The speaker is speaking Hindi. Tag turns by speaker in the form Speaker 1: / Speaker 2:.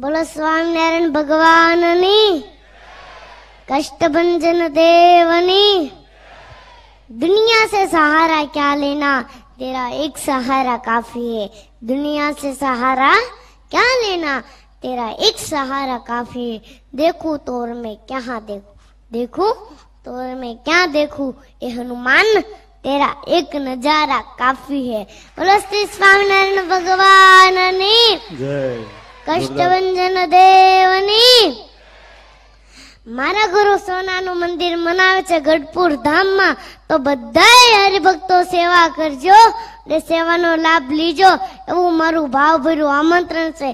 Speaker 1: भगवान नी कष्ट भंजन देवनी दुनिया से सहारा क्या लेना तेरा एक सहारा काफी है दुनिया से सहारा क्या लेना तेरा एक सहारा काफी है देखो तोर में क्या देखो देखो तोर में क्या देखो ये हनुमान तेरा एक नजारा काफी है बोलो श्री स्वामीनारायण भगवान ने
Speaker 2: जय
Speaker 3: કષ્ટભંજન
Speaker 1: દેવની મારા ગુરુ સોનાનું મંદિર મનાવે છે ગઢપુર ધામમાં તો બધાય હરિભક્તો સેવા કરજો ને સેવાનો લાભ લીજો એવું મારું ભાવભર્યું આમંત્રણ છે